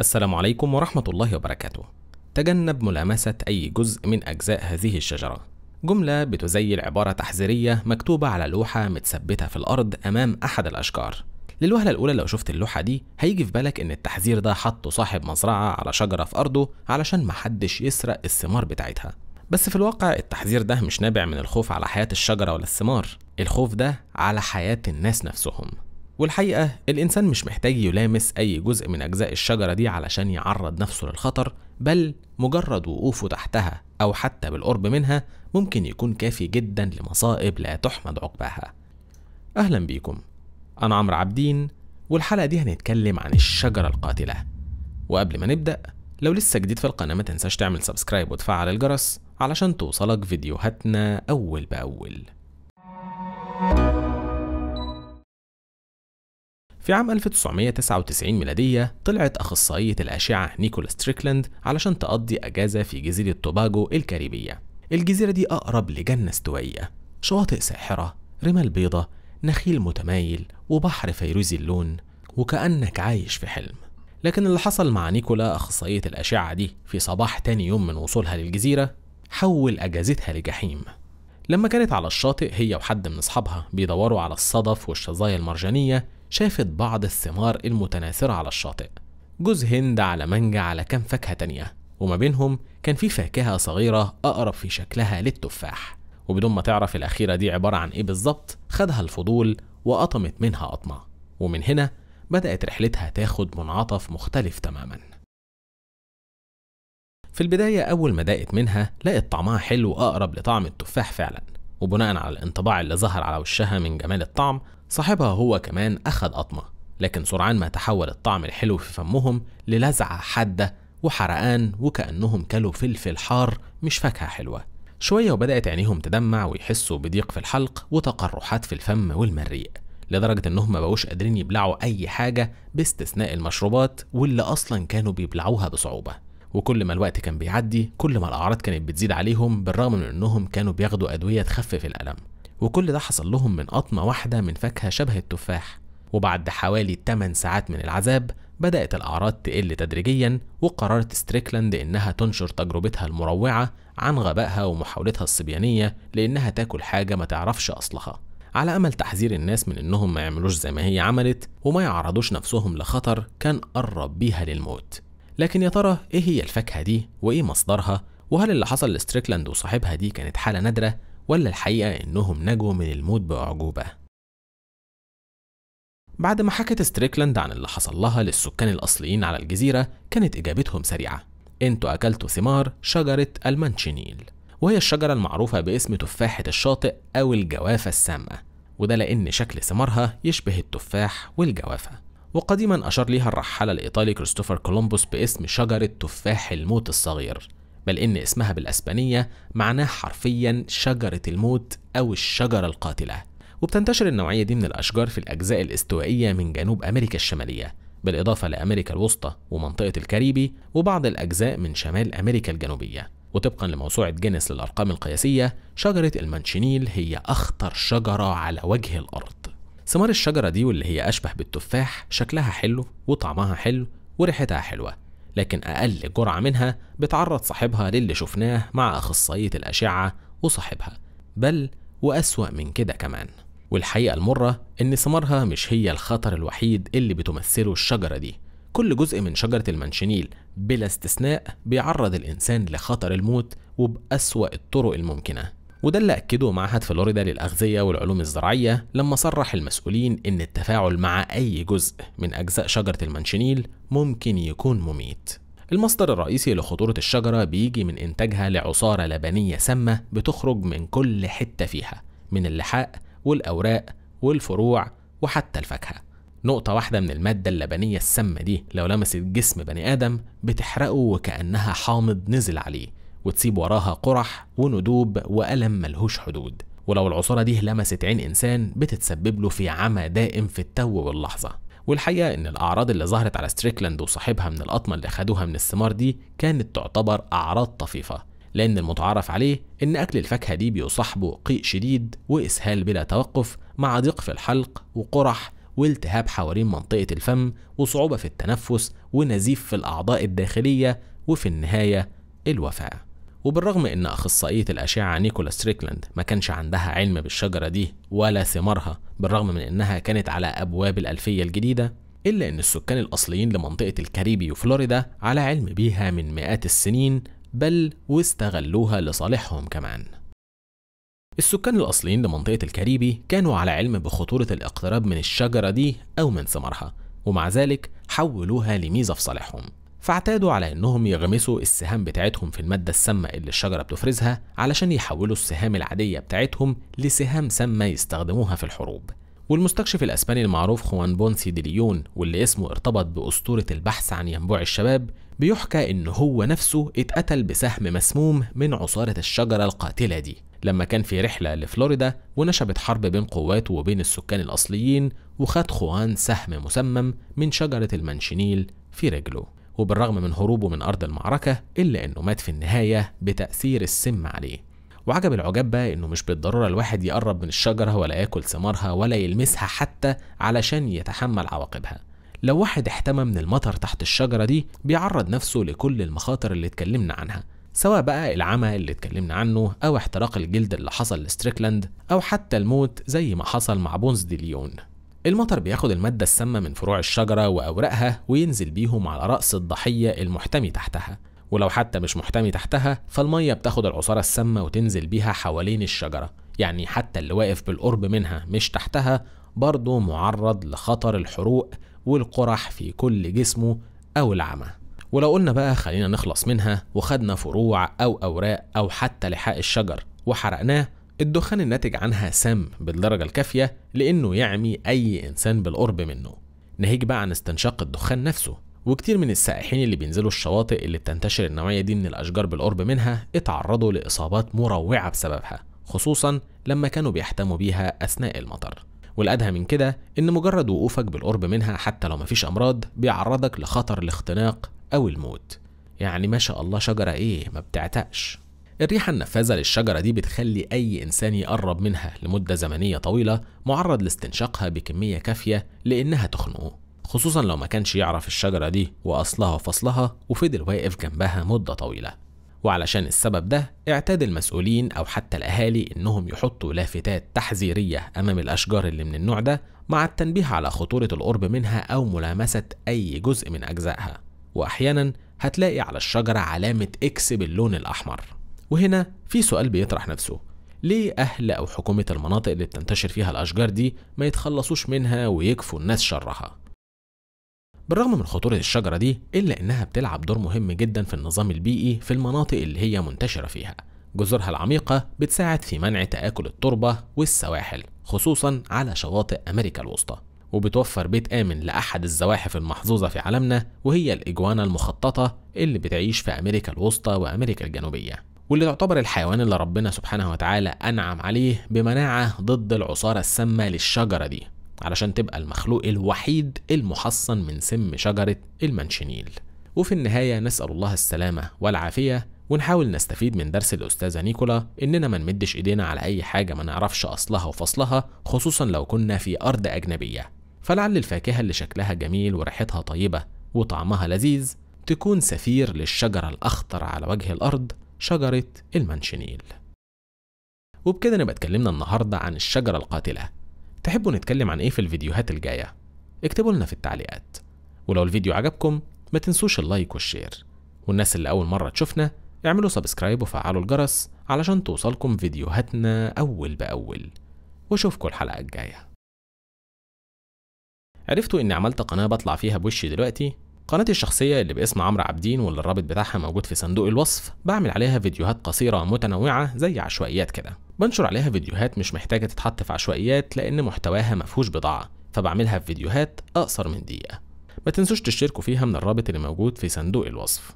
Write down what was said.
السلام عليكم ورحمة الله وبركاته. تجنب ملامسة أي جزء من أجزاء هذه الشجرة. جملة بتزيل عبارة تحذيرية مكتوبة على لوحة متثبتة في الأرض أمام أحد الأشجار. للوهلة الأولى لو شفت اللوحة دي هيجي في بالك إن التحذير ده حطه صاحب مزرعة على شجرة في أرضه علشان محدش يسرق الثمار بتاعتها. بس في الواقع التحذير ده مش نابع من الخوف على حياة الشجرة ولا الثمار، الخوف ده على حياة الناس نفسهم. والحقيقة الإنسان مش محتاج يلامس أي جزء من أجزاء الشجرة دي علشان يعرض نفسه للخطر بل مجرد وقوفه تحتها أو حتى بالقرب منها ممكن يكون كافي جدا لمصائب لا تحمد عقباها أهلا بيكم أنا عمرو عبدين والحلقة دي هنتكلم عن الشجرة القاتلة وقبل ما نبدأ لو لسه جديد في القناة ما تنساش تعمل سبسكرايب وتفعل الجرس علشان توصلك فيديوهاتنا أول بأول في عام 1999 ميلادية طلعت أخصائية الأشعة نيكولا ستريكلاند علشان تقضي أجازة في جزيرة توباجو الكاريبية الجزيرة دي أقرب لجنة استوائية شواطئ ساحرة رمال بيضة نخيل متمايل وبحر فيروزي اللون وكأنك عايش في حلم لكن اللي حصل مع نيكولا أخصائية الأشعة دي في صباح تاني يوم من وصولها للجزيرة حول أجازتها لجحيم لما كانت على الشاطئ هي وحد من أصحابها بيدوروا على الصدف والشظايا المرجانية شافت بعض الثمار المتناثرة على الشاطئ جوز هند على مانجا على كام فاكهة تانية وما بينهم كان في فاكهة صغيرة أقرب في شكلها للتفاح وبدون ما تعرف الأخيرة دي عبارة عن إيه بالظبط خدها الفضول وقطمت منها قطمة ومن هنا بدأت رحلتها تاخد منعطف مختلف تماما في البداية أول ما دقت منها لقت طعمها حلو أقرب لطعم التفاح فعلا وبناء على الانطباع اللي ظهر على وشها من جمال الطعم صاحبها هو كمان أخذ أطمة لكن سرعان ما تحول الطعم الحلو في فمهم للزعة حادة وحرقان وكأنهم كلوا فلفل حار مش فاكهة حلوة شوية وبدأت عينيهم تدمع ويحسوا بضيق في الحلق وتقرحات في الفم والمريء لدرجة إنهم ما بقوش قادرين يبلعوا أي حاجة باستثناء المشروبات واللي أصلا كانوا بيبلعوها بصعوبة وكل ما الوقت كان بيعدي كل ما الأعراض كانت بتزيد عليهم بالرغم من إنهم كانوا بياخدوا أدوية تخفف الألم وكل ده حصل لهم من قطمة واحدة من فاكهة شبه التفاح وبعد حوالي 8 ساعات من العذاب بدأت الأعراض تقل تدريجيا وقررت ستريكلاند إنها تنشر تجربتها المروعة عن غبائها ومحاولتها الصبيانية لإنها تاكل حاجة ما تعرفش أصلها على أمل تحذير الناس من إنهم ما يعملوش زي ما هي عملت وما يعرضوش نفسهم لخطر كان قرب بيها للموت لكن يا ترى إيه هي الفاكهة دي وإيه مصدرها وهل اللي حصل لستريكلاند وصاحبها دي كانت حالة نادرة ولا الحقيقة إنهم نجوا من الموت بأعجوبة بعد ما حكت ستريكلاند عن اللي حصل لها للسكان الأصليين على الجزيرة كانت إجابتهم سريعة انتوا أكلتوا ثمار شجرة المانشينيل وهي الشجرة المعروفة باسم تفاحة الشاطئ أو الجوافة السامة وده لأن شكل ثمارها يشبه التفاح والجوافة وقديما أشار ليها الرحالة الإيطالي كريستوفر كولومبوس باسم شجرة تفاح الموت الصغير بل إن اسمها بالأسبانية معناه حرفيا شجرة الموت أو الشجرة القاتلة وبتنتشر النوعية دي من الأشجار في الأجزاء الاستوائية من جنوب أمريكا الشمالية بالإضافة لأمريكا الوسطى ومنطقة الكاريبي وبعض الأجزاء من شمال أمريكا الجنوبية وطبقا لموسوعة جينيس للأرقام القياسية شجرة المانشينيل هي أخطر شجرة على وجه الأرض ثمار الشجرة دي واللي هي أشبه بالتفاح شكلها حلو وطعمها حلو وريحتها حلوة لكن أقل جرعة منها بتعرض صاحبها للي شفناه مع أخصائية الأشعة وصاحبها بل وأسوأ من كده كمان والحقيقة المرة إن ثمارها مش هي الخطر الوحيد اللي بتمثله الشجرة دي كل جزء من شجرة المنشنيل بلا استثناء بيعرض الإنسان لخطر الموت وبأسوأ الطرق الممكنة وده اللي أكده معهد فلوريدا للأغذية والعلوم الزراعية لما صرح المسؤولين إن التفاعل مع أي جزء من أجزاء شجرة المنشنيل ممكن يكون مميت المصدر الرئيسي لخطورة الشجرة بيجي من إنتاجها لعصارة لبنية سامة بتخرج من كل حتة فيها من اللحاء والأوراق والفروع وحتى الفاكهة نقطة واحدة من المادة اللبنية السامة دي لو لمست جسم بني آدم بتحرقه وكأنها حامض نزل عليه وتسيب وراها قرح وندوب وألم ملهوش حدود ولو العصارة دي لمست عين إنسان بتتسبب له في عمى دائم في التو واللحظة والحقيقة إن الأعراض اللي ظهرت على ستريكلاند وصاحبها من القطمة اللي خدوها من الثمار دي كانت تعتبر أعراض طفيفة لأن المتعارف عليه إن أكل الفاكهة دي بيصاحبه قيء شديد وإسهال بلا توقف مع ضيق في الحلق وقرح والتهاب حوالين منطقة الفم وصعوبة في التنفس ونزيف في الأعضاء الداخلية وفي النهاية الوفاة وبالرغم إن أخصائية الأشعة نيكولا ستريكلاند ما كانش عندها علم بالشجرة دي ولا ثمارها بالرغم من إنها كانت على أبواب الألفية الجديدة إلا إن السكان الأصليين لمنطقة الكاريبي وفلوريدا على علم بيها من مئات السنين بل واستغلوها لصالحهم كمان السكان الأصليين لمنطقة الكاريبي كانوا على علم بخطورة الاقتراب من الشجرة دي أو من ثمارها ومع ذلك حولوها لميزة في صالحهم فاعتادوا على انهم يغمسوا السهام بتاعتهم في المادة السامة اللي الشجرة بتفرزها علشان يحولوا السهام العادية بتاعتهم لسهام سامة يستخدموها في الحروب والمستكشف الاسباني المعروف خوان بونسي دي ليون واللي اسمه ارتبط باسطورة البحث عن ينبوع الشباب بيحكى ان هو نفسه اتقتل بسهم مسموم من عصارة الشجرة القاتلة دي لما كان في رحلة لفلوريدا ونشبت حرب بين قواته وبين السكان الأصليين وخد خوان سهم مسمم من شجرة المنشنيل في رجله وبالرغم من هروبه من أرض المعركة إلا إنه مات في النهاية بتأثير السم عليه وعجب العجاب بقى إنه مش بالضرورة الواحد يقرب من الشجرة ولا ياكل ثمارها ولا يلمسها حتى علشان يتحمل عواقبها لو واحد احتمى من المطر تحت الشجرة دي بيعرض نفسه لكل المخاطر اللي اتكلمنا عنها سواء بقى العمى اللي اتكلمنا عنه أو احتراق الجلد اللي حصل لستريكلاند أو حتى الموت زي ما حصل مع بونز دي ليون المطر بياخد المادة السامة من فروع الشجرة وأوراقها وينزل بيهم على رأس الضحية المحتمي تحتها ولو حتى مش محتمي تحتها فالمية بتاخد العصارة السامة وتنزل بيها حوالين الشجرة يعني حتى اللي واقف بالقرب منها مش تحتها برضه معرض لخطر الحروق والقرح في كل جسمه أو العمى ولو قلنا بقى خلينا نخلص منها وخدنا فروع أو أوراق أو حتى لحاء الشجر وحرقناه الدخان الناتج عنها سام بالدرجة الكافية لأنه يعمي أي إنسان بالقرب منه ناهيك بقى عن استنشاق الدخان نفسه وكتير من السائحين اللي بينزلوا الشواطئ اللي بتنتشر النوعية دي من الأشجار بالقرب منها اتعرضوا لإصابات مروعة بسببها خصوصا لما كانوا بيحتموا بيها أثناء المطر والأدهى من كده إن مجرد وقوفك بالقرب منها حتى لو مفيش أمراض بيعرضك لخطر الاختناق أو الموت يعني ما شاء الله شجرة إيه ما بتعتقش الريحة النفاذة للشجرة دي بتخلي أي إنسان يقرب منها لمدة زمنية طويلة معرض لاستنشاقها بكمية كافية لأنها تخنقه خصوصا لو ما كانش يعرف الشجرة دي وأصلها وفصلها وفضل واقف جنبها مدة طويلة وعلشان السبب ده اعتاد المسؤولين أو حتى الأهالي إنهم يحطوا لافتات تحذيرية أمام الأشجار اللي من النوع ده مع التنبيه على خطورة القرب منها أو ملامسة أي جزء من أجزائها وأحيانا هتلاقي على الشجرة علامة إكس باللون الأحمر وهنا في سؤال بيطرح نفسه ليه أهل أو حكومة المناطق اللي بتنتشر فيها الأشجار دي ما يتخلصوش منها ويكفوا الناس شرها بالرغم من خطورة الشجرة دي إلا إنها بتلعب دور مهم جدا في النظام البيئي في المناطق اللي هي منتشرة فيها جذورها العميقة بتساعد في منع تآكل التربة والسواحل خصوصا على شواطئ أمريكا الوسطى وبتوفر بيت آمن لأحد الزواحف المحظوظة في عالمنا وهي الإجوانا المخططة اللي بتعيش في أمريكا الوسطى وأمريكا الجنوبية واللي تعتبر الحيوان اللي ربنا سبحانه وتعالى أنعم عليه بمناعة ضد العصارة السامة للشجرة دي علشان تبقى المخلوق الوحيد المحصن من سم شجرة المنشنيل وفي النهاية نسأل الله السلامة والعافية ونحاول نستفيد من درس الأستاذة نيكولا إننا ما نمدش إيدينا على أي حاجة ما نعرفش أصلها وفصلها خصوصا لو كنا في أرض أجنبية فلعل الفاكهة اللي شكلها جميل وريحتها طيبة وطعمها لذيذ تكون سفير للشجرة الأخطر على وجه الأرض شجرة المنشنيل وبكده نبقى اتكلمنا النهاردة عن الشجرة القاتلة تحبوا نتكلم عن ايه في الفيديوهات الجاية اكتبوا لنا في التعليقات ولو الفيديو عجبكم ما تنسوش اللايك والشير والناس اللي أول مرة تشوفنا اعملوا سبسكرايب وفعلوا الجرس علشان توصلكم فيديوهاتنا أول بأول واشوفكم الحلقة الجاية عرفتوا اني عملت قناة بطلع فيها بوشي دلوقتي قناتي الشخصية اللي باسم عمرو عابدين واللي الرابط بتاعها موجود في صندوق الوصف بعمل عليها فيديوهات قصيرة متنوعة زي عشوائيات كده بنشر عليها فيديوهات مش محتاجة تتحط في عشوائيات لأن محتواها مفهوش بضاعة فبعملها في فيديوهات أقصر من دقيقة ما تنسوش تشتركوا فيها من الرابط اللي موجود في صندوق الوصف